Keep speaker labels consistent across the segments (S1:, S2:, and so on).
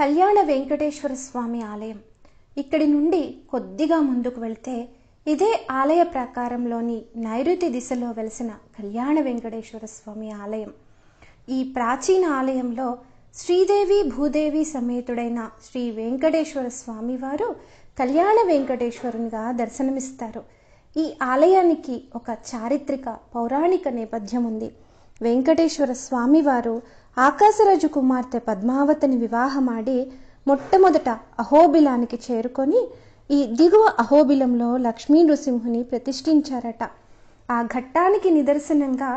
S1: కళ్యాణ వెంకటేశ్వర స్వామి ఆలయం ఇక్కడి నుండి కొద్దిగా ముందుకు వెళ్తే ఇదే ఆలయ ప్రాకారంలోని నైరుతి దిశలో వెలిసిన కళ్యాణ వెంకటేశ్వర స్వామి ఆలయం ఈ ప్రాచీన ఆలయంలో శ్రీదేవి భూదేవి సమేతుడైన శ్రీ వెంకటేశ్వర స్వామివారు కళ్యాణ వెంకటేశ్వరునిగా దర్శనమిస్తారు ఈ ఆలయానికి ఒక చారిత్రక పౌరాణిక నేపథ్యం ఉంది వెంకటేశ్వర స్వామివారు ఆకాశరాజు కుమార్తె పద్మావతిని వివాహమాడి మొట్టమొదట అహోబిలానికి చేరుకొని ఈ దిగువ అహోబిలంలో లక్ష్మీ నృసింహుని ప్రతిష్ఠించారట ఆ ఘట్టానికి నిదర్శనంగా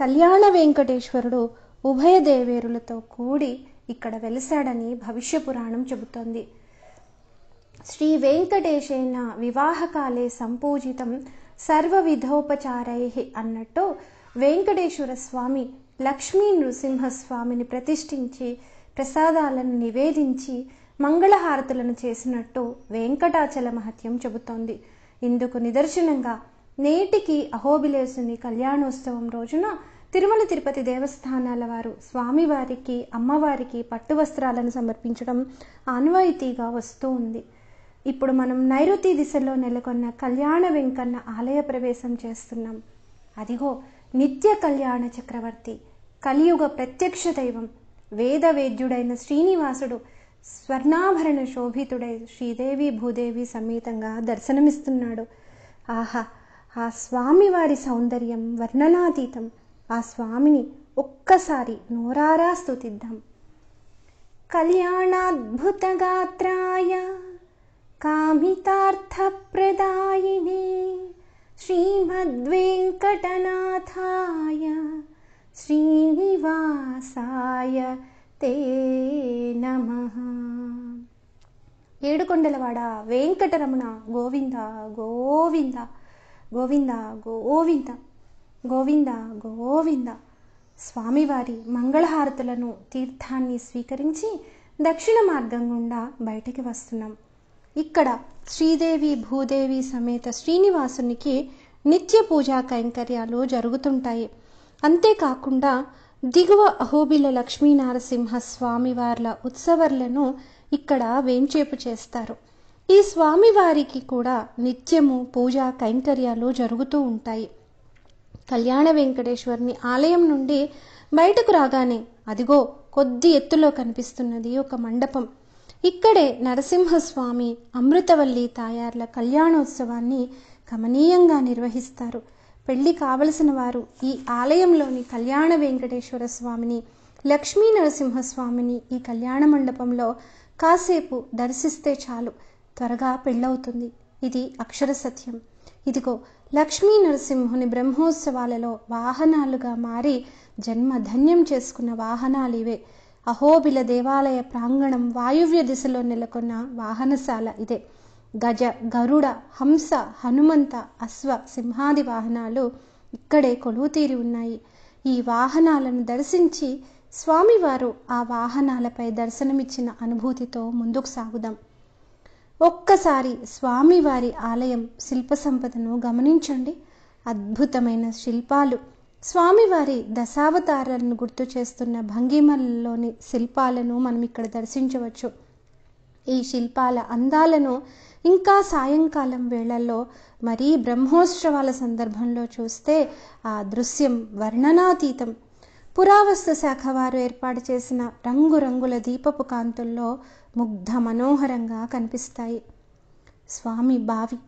S1: కళ్యాణ వెంకటేశ్వరుడు ఉభయ దేవేరులతో కూడి ఇక్కడ వెలిశాడని భవిష్య పురాణం చెబుతోంది శ్రీ వెంకటేశైన వివాహకాలే సంపూజితం సర్వ విధోపచారై అన్నట్టు వెంకటేశ్వర స్వామి లక్ష్మీ నృసింహస్వామిని ప్రతిష్ఠించి ప్రసాదాలను నివేదించి మంగళహారతులను చేసినట్టు వెంకటాచల మహత్యం చెబుతోంది ఇందుకు నిదర్శనంగా నేటికి అహోబిలేసుని కళ్యాణోత్సవం రోజున తిరుమల తిరుపతి దేవస్థానాల వారు స్వామివారికి అమ్మవారికి పట్టు వస్త్రాలను సమర్పించడం ఆన్వాయితీగా వస్తూ ఉంది ఇప్పుడు మనం నైరుతి దిశలో నెలకొన్న కళ్యాణ వెంకన్న ఆలయ ప్రవేశం చేస్తున్నాం అదిగో నిత్య కళ్యాణ చక్రవర్తి కలియుగ ప్రత్యక్ష దైవం వేదవేద్యుడైన శ్రీనివాసుడు స్వర్ణాభరణ శోభితుడై శ్రీదేవి భూదేవి సమేతంగా దర్శనమిస్తున్నాడు ఆహా ఆ స్వామివారి సౌందర్యం వర్ణనాతీతం ఆ స్వామిని ఒక్కసారి నోరారా స్థుతిద్దాం కళ్యాణాద్భుతగాత్రాయ కామితార్థప్రదాయినే శ్రీమద్వేంకటనాథాయ శ్రీనివాసాయ తే నమ ఏడుకొండలవాడ వెంకటరమణ గోవింద గోవింద గోవింద గోవింద గోవింద గోవింద స్వామివారి మంగళహారతులను తీర్థాన్ని స్వీకరించి దక్షిణ మార్గం గుండా బయటికి వస్తున్నాం ఇక్కడ శ్రీదేవి భూదేవి సమేత శ్రీనివాసునికి నిత్య పూజా కైంకర్యాలు జరుగుతుంటాయి అంతేకాకుండా దిగువ అహోబిల లక్ష్మీనరసింహ స్వామివార్ల ఉత్సవర్లను ఇక్కడ వేంచేపు చేస్తారు ఈ స్వామివారికి కూడా నిత్యము పూజా కైంకర్యాలు జరుగుతూ ఉంటాయి కళ్యాణ వెంకటేశ్వరిని ఆలయం నుండి బయటకు రాగానే అదిగో కొద్ది ఎత్తులో కనిపిస్తున్నది ఒక మండపం ఇక్కడే నరసింహస్వామి అమృతవల్లి తాయార్ల కళ్యాణోత్సవాన్ని గమనీయంగా నిర్వహిస్తారు పెళ్లి కావలసిన వారు ఈ ఆలయంలోని కళ్యాణ వెంకటేశ్వర స్వామిని లక్ష్మీ నరసింహస్వామిని ఈ కళ్యాణ మండపంలో కాసేపు దర్శిస్తే చాలు త్వరగా పెళ్ళవుతుంది ఇది అక్షర సత్యం ఇదిగో లక్ష్మీ నరసింహుని బ్రహ్మోత్సవాలలో వాహనాలుగా మారి జన్మ ధన్యం చేసుకున్న వాహనాలివే అహోబిల దేవాలయ ప్రాంగణం వాయువ్య దిశలో నెలకొన్న వాహనశాల ఇదే గజ గరుడ హంస హనుమంత అశ్వ సింహాది వాహనాలు ఇక్కడే కొలువుతీరి ఉన్నాయి ఈ వాహనాలను దర్శించి స్వామివారు ఆ వాహనాలపై దర్శనమిచ్చిన అనుభూతితో ముందుకు సాగుదాం ఒక్కసారి స్వామివారి ఆలయం శిల్ప సంపదను గమనించండి అద్భుతమైన శిల్పాలు స్వామివారి దశావతారాలను గుర్తు చేస్తున్న భంగిమలలోని శిల్పాలను మనం ఇక్కడ దర్శించవచ్చు ఈ శిల్పాల అందాలను ఇంకా సాయంకాలం వేళల్లో మరీ బ్రహ్మోత్సవాల సందర్భంలో చూస్తే ఆ దృశ్యం వర్ణనాతీతం పురావస్తు శాఖ వారు ఏర్పాటు చేసిన రంగురంగుల దీపపు కాంతుల్లో ముగ్ధ మనోహరంగా కనిపిస్తాయి స్వామి బావి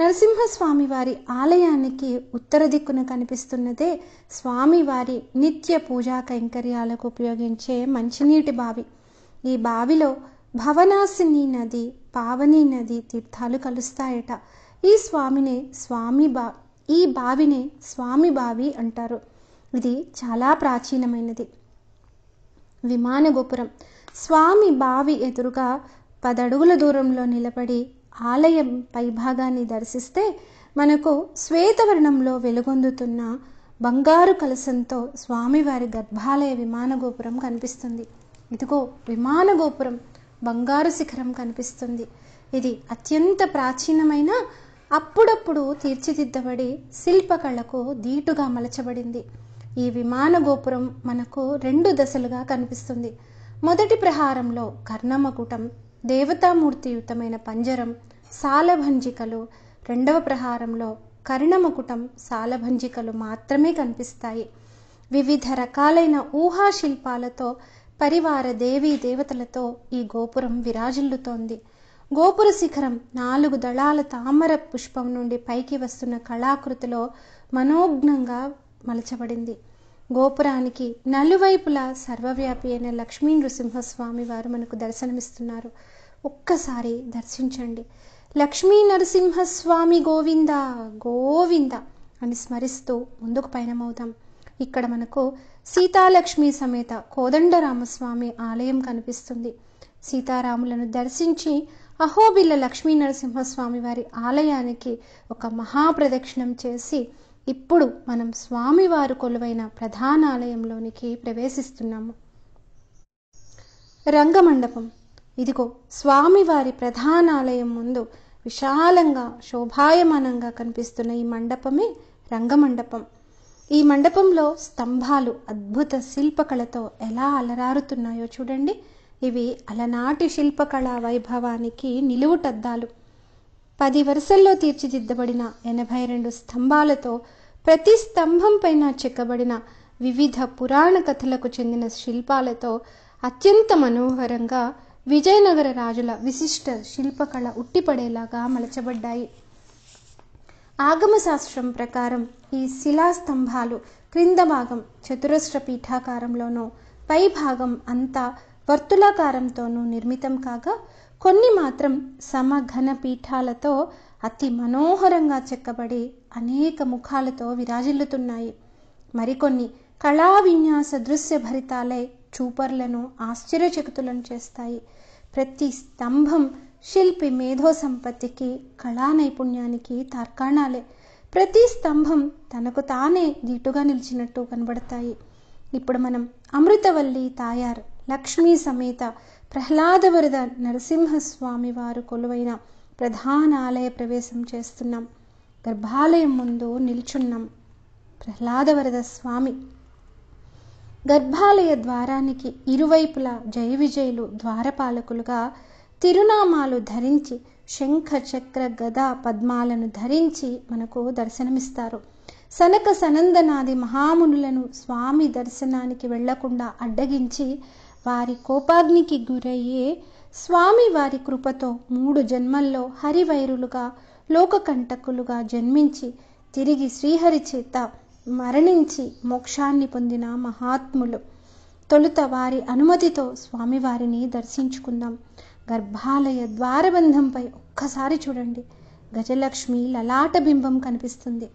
S1: నరసింహస్వామి వారి ఆలయానికి ఉత్తర దిక్కున కనిపిస్తున్నదే స్వామివారి నిత్య పూజా కైంకర్యాలకు ఉపయోగించే మంచినీటి బావి ఈ బావిలో భవనాసిని నది పావని నది తీర్థాలు కలుస్తాయట ఈ స్వామినే స్వామి బా ఈ బావినే స్వామి బావి అంటారు ఇది చాలా ప్రాచీనమైనది విమాన గోపురం స్వామి బావి ఎదురుగా పదడుగుల దూరంలో నిలబడి ఆలయం పైభాగాన్ని దర్శిస్తే మనకు శ్వేతవర్ణంలో వెలుగొందుతున్న బంగారు కలసంతో స్వామివారి గర్భాలయ విమాన గోపురం కనిపిస్తుంది ఇదిగో విమాన గోపురం బంగారు శిఖరం కనిపిస్తుంది ఇది అత్యంత ప్రాచీనమైన అప్పుడప్పుడు తీర్చిదిద్దబడి శిల్పకళకు ధీటుగా మలచబడింది ఈ విమాన గోపురం మనకు రెండు దశలుగా కనిపిస్తుంది మొదటి ప్రహారంలో కర్ణమకుటం దేవతామూర్తియుతమైన పంజరం సాలభంజికలు రెండవ ప్రహారంలో కర్ణమకుటం సాలభంజికలు మాత్రమే కనిపిస్తాయి వివిధ రకాలైన ఊహాశిల్పాలతో పరివార దేవీ దేవతలతో ఈ గోపురం విరాజిల్లుతోంది గోపుర శిఖరం నాలుగు దళాల తామర పుష్పం నుండి పైకి వస్తున్న కళాకృతిలో మనోజ్ఞంగా మలచబడింది గోపురానికి నలువైపులా సర్వవ్యాపి అయిన లక్ష్మీ నృసింహస్వామి వారు మనకు దర్శనమిస్తున్నారు ఒక్కసారి దర్శించండి లక్ష్మీ నరసింహస్వామి గోవింద గోవింద అని స్మరిస్తూ ముందుకు పయనమవుదాం ఇక్కడ మనకు సీతాలక్ష్మి సమేత కోదండరామస్వామి ఆలయం కనిపిస్తుంది సీతారాములను దర్శించి అహోబిల్ల లక్ష్మీ నరసింహస్వామి వారి ఆలయానికి ఒక మహాప్రదక్షిణం చేసి ఇప్పుడు మనం స్వామివారు కొలువైన ప్రధాన ఆలయంలోనికి ప్రవేశిస్తున్నాము రంగమండపం ఇదిగో స్వామివారి ప్రధాన ఆలయం ముందు విశాలంగా శోభాయమానంగా కనిపిస్తున్న ఈ మండపమే రంగమండపం ఈ మండపంలో స్తంభాలు అద్భుత శిల్పకళతో ఎలా అలరారుతున్నాయో చూడండి ఇవి అలనాటి శిల్పకళా వైభవానికి నిలువుటద్దాలు పది వరుసల్లో తీర్చిదిద్దబడిన ఎనభై రెండు స్తంభాలతో ప్రతి స్తంభం పైన చెక్కబడిన వివిధ పురాణ కథలకు చెందిన శిల్పాలతో అత్యంత మనోహరంగా విజయనగర రాజుల విశిష్ట శిల్పకళ ఉట్టిపడేలాగా మలచబడ్డాయి ఆగమశాస్త్రం ప్రకారం ఈ శిలాస్తంభాలు క్రింద భాగం చతురస్ర పీఠాకారంలోనూ పై భాగం అంతా వర్తులాకారంతోనూ నిర్మితం కాగా కొన్ని మాత్రం సమఘన పీఠాలతో అతి మనోహరంగా చెక్కబడి అనేక ముఖాలతో విరాజిల్లుతున్నాయి మరికొన్ని కళా విన్యాస దృశ్య భరితాలే చూపర్లను ఆశ్చర్యచకుతులను చేస్తాయి ప్రతి స్తంభం శిల్పి మేధో సంపత్తికి కళా నైపుణ్యానికి తార్కాణాలే ప్రతి స్తంభం తనకు తానే దీటుగా నిలిచినట్టు కనబడతాయి ఇప్పుడు మనం అమృతవల్లి తాయార్ లక్ష్మీ సమేత ప్రహ్లాదవరద నరసింహస్వామి వారు కొలువైన ప్రధాన ఆలయ ప్రవేశం చేస్తున్నాం గర్భాలయం ముందు నిల్చున్నాం ప్రహ్లాదవరద స్వామి గర్భాలయ ద్వారానికి ఇరువైపులా జయ విజయులు ద్వారపాలకులుగా తిరునామాలు ధరించి శంఖ చక్ర గద పద్మాలను ధరించి మనకు దర్శనమిస్తారు సనక సనందనాది మహామునులను స్వామి దర్శనానికి వెళ్లకుండా అడ్డగించి వారి కోపాగ్నికి గురయ్యే స్వామి వారి కృపతో మూడు జన్మల్లో హరివైరులుగా లోకకంటకులుగా జన్మించి తిరిగి శ్రీహరి చేత మరణించి మోక్షాన్ని పొందిన మహాత్ములు తొలుత వారి అనుమతితో స్వామివారిని దర్శించుకుందాం గర్భాలయ ద్వారబంధంపై ఒక్కసారి చూడండి గజలక్ష్మి లలాట బింబం కనిపిస్తుంది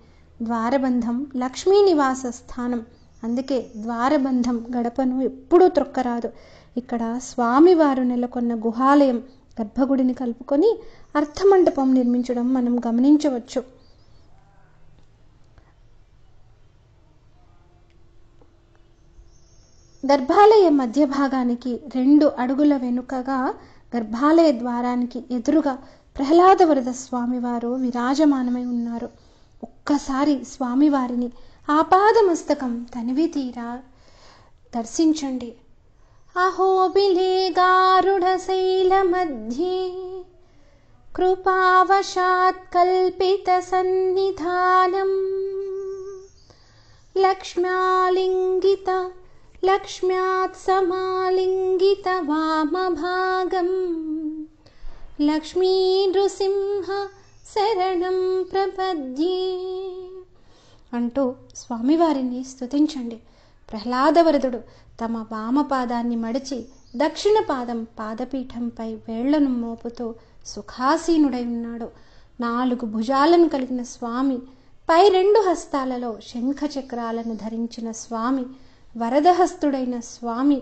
S1: ద్వారబంధం లక్ష్మీ నివాస స్థానం అందుకే ద్వారబంధం గడపను ఎప్పుడూ త్రొక్కరాదు ఇక్కడ స్వామివారు నెలకొన్న గుహాలయం గర్భగుడిని కలుపుకొని అర్థమండపం నిర్మించడం మనం గమనించవచ్చు గర్భాలయ మధ్య భాగానికి రెండు అడుగుల వెనుకగా గర్భాలయ ద్వారానికి ఎదురుగా ప్రహ్లాదవరద స్వామివారు విరాజమానమై ఉన్నారు ఒక్కసారి స్వామివారిని ఆపాదమస్తకం తనివి తీరా దర్శించండి మధ్య కృపావశాత్ కల్పిత సన్నిధానం లక్ష్మ్యాలింగిత వామభాగం లక్ష్మీ నృసింహ శరణం ప్రపద్యే అంటూ స్వామివారిని స్తుతించండి ప్రహ్లాదవరదుడు తమ వామపాదాన్ని మడిచి దక్షిణ పాదం పాదపీఠంపై వేళ్లను మోపుతూ సుఖాసీనుడై ఉన్నాడు నాలుగు భుజాలను కలిగిన స్వామి పై రెండు హస్తాలలో శంఖచక్రాలను ధరించిన స్వామి వరదహస్తుడైన స్వామి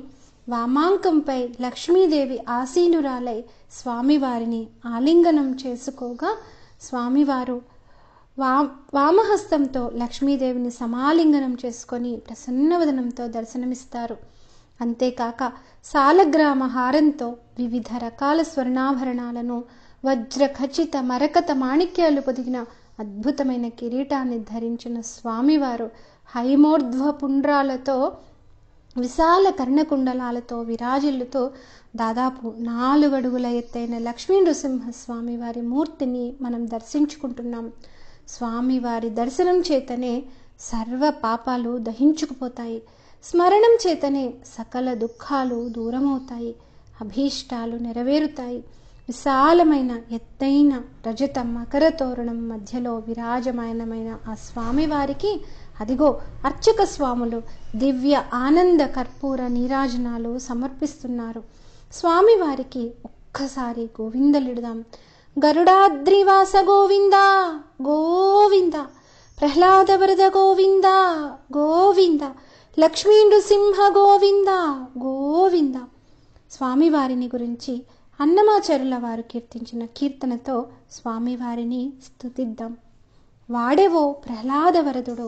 S1: వామాంకంపై లక్ష్మీదేవి ఆసీనురాలై స్వామివారిని ఆలింగనం చేసుకోగా స్వామివారు వా వామహస్తంతో లక్ష్మీదేవిని సమాలింగనం చేసుకొని ప్రసన్నవదనంతో దర్శనమిస్తారు అంతేకాక సాలగ్రామ హారంతో వివిధ రకాల స్వర్ణాభరణాలను వజ్ర ఖచ్చిత మరకత మాణిక్యాలు పొదిగిన అద్భుతమైన కిరీటాన్ని ధరించిన స్వామివారు హైమోర్ధ్వపుండ్రాలతో విశాల కర్ణకుండలాలతో విరాజిల్లుతో దాదాపు నాలుగడుగుల ఎత్తైన లక్ష్మీ నృసింహస్వామి వారి మూర్తిని మనం దర్శించుకుంటున్నాం స్వామివారి దర్శనం చేతనే సర్వ పాపాలు దహించుకుపోతాయి స్మరణం చేతనే సకల దుఃఖాలు దూరమవుతాయి అభీష్టాలు నెరవేరుతాయి విశాలమైన ఎత్తైన రజత మకర తోరణం మధ్యలో విరాజమానమైన ఆ స్వామివారికి అదిగో అర్చక స్వాములు దివ్య ఆనంద కర్పూర నీరాజనాలు సమర్పిస్తున్నారు స్వామివారికి ఒక్కసారి గోవిందలిడదాం గరుడాద్రివాస గోవింద గోవింద ప్రహ్లాద వరద గోవింద గోవింద లక్ష్మీ నృసింహ గోవింద గోవింద స్వామివారిని గురించి అన్నమాచారుల వారు కీర్తించిన కీర్తనతో స్వామివారిని స్థుతిద్దాం వాడేవో ప్రహ్లాద వరదుడు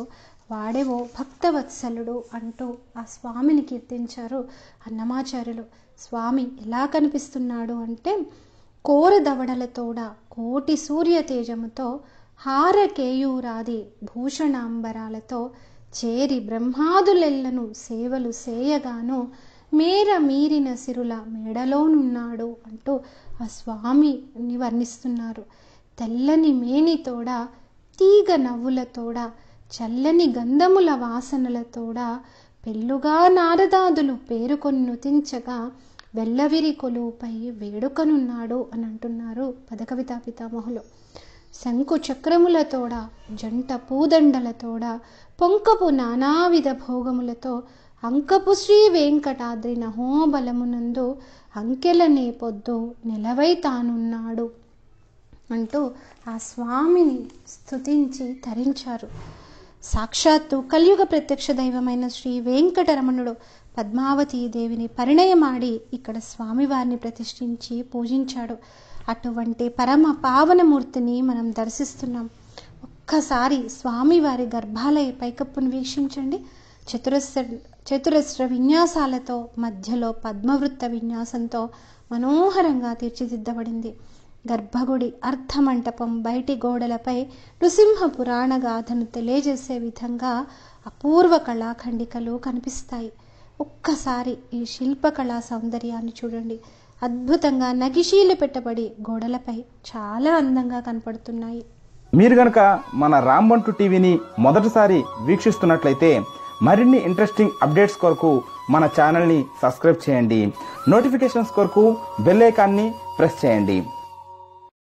S1: వాడేవో భక్తవత్సలుడు అంటూ ఆ స్వామిని కీర్తించారు అన్నమాచారులు స్వామి ఎలా కనిపిస్తున్నాడు అంటే కోర దవడలతోడ కోటి సూర్య తేజముతో హారకేయూరాది భూషణాంబరాలతో చేరి బ్రహ్మాదులెళ్లను సేవలు సేయగాను మేర మీరిన సిరుల మేడలోనున్నాడు అంటూ ఆ స్వామిని వర్ణిస్తున్నారు తెల్లని మేనితోడ తీగ నవ్వులతోడ చల్లని గంధముల వాసనలతోడ పెళ్ళుగా నారదాదులు పేరుకొని నుతించగా వెల్లవిరి కొలువుపై వేడుకనున్నాడు అని అంటున్నారు పదకవితా పితామహులు శంకు చక్రములతోడ జంట పూదండలతోడ పొంకపు నానావిధ భోగములతో అంకపు శ్రీ వెంకటాద్రి నహోబలమునందు అంకెల నేపొద్దు నిలవై తానున్నాడు అంటూ ఆ స్వామిని స్థుతించి తరించారు సాక్షాత్తు కలియుగ ప్రత్యక్ష దైవమైన శ్రీ వెంకటరమణుడు పద్మావతి దేవిని పరిణయమాడి ఇక్కడ స్వామివారిని ప్రతిష్ఠించి పూజించాడు అటువంటి పరమ పావనమూర్తిని మనం దర్శిస్తున్నాం ఒక్కసారి స్వామివారి గర్భాలయ పైకప్పును వీక్షించండి చతురస్ర చతురస్ర విన్యాసాలతో మధ్యలో పద్మవృత్త విన్యాసంతో మనోహరంగా తీర్చిదిద్దబడింది గర్భగుడి అర్ధమంటపం బయటి గోడలపై నృసింహ పురాణ గాథను తెలియజేసే విధంగా అపూర్వ కళాఖండికలు కనిపిస్తాయి ఒక్కసారి ఈ శిల్పకళా సౌందర్యాన్ని చూడండి అద్భుతంగా నగిశీలు పెట్టబడి గోడలపై చాలా అందంగా కనపడుతున్నాయి మీరు గనక మన రాంబంటు టీవీని మొదటిసారి వీక్షిస్తున్నట్లయితే మరిన్ని ఇంట్రెస్టింగ్ అప్డేట్స్ కొరకు మన ఛానల్ని సబ్స్క్రైబ్ చేయండి నోటిఫికేషన్స్ కొరకు బెల్లైకాన్ని ప్రెస్ చేయండి